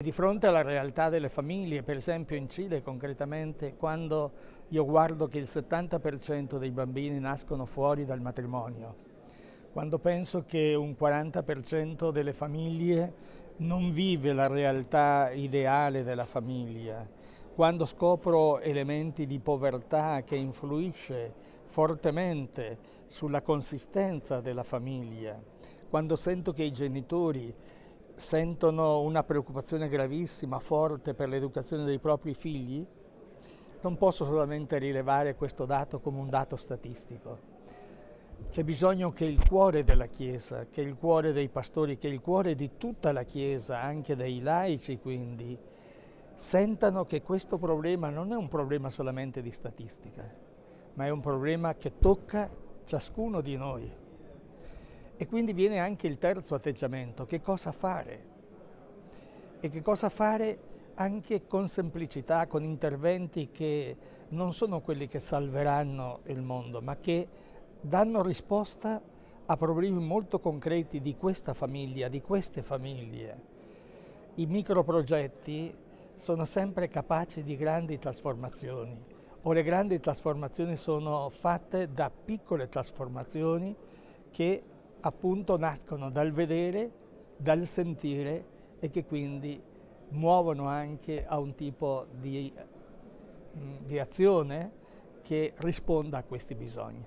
Di fronte alla realtà delle famiglie, per esempio in Cile concretamente, quando io guardo che il 70% dei bambini nascono fuori dal matrimonio, quando penso che un 40% delle famiglie non vive la realtà ideale della famiglia, quando scopro elementi di povertà che influisce fortemente sulla consistenza della famiglia, quando sento che i genitori sentono una preoccupazione gravissima, forte per l'educazione dei propri figli, non posso solamente rilevare questo dato come un dato statistico. C'è bisogno che il cuore della Chiesa, che il cuore dei pastori, che il cuore di tutta la Chiesa, anche dei laici quindi, sentano che questo problema non è un problema solamente di statistica, ma è un problema che tocca ciascuno di noi. E quindi viene anche il terzo atteggiamento, che cosa fare? E che cosa fare anche con semplicità, con interventi che non sono quelli che salveranno il mondo, ma che danno risposta a problemi molto concreti di questa famiglia, di queste famiglie. I microprogetti sono sempre capaci di grandi trasformazioni o le grandi trasformazioni sono fatte da piccole trasformazioni che appunto nascono dal vedere, dal sentire e che quindi muovono anche a un tipo di, mm, di azione che risponda a questi bisogni.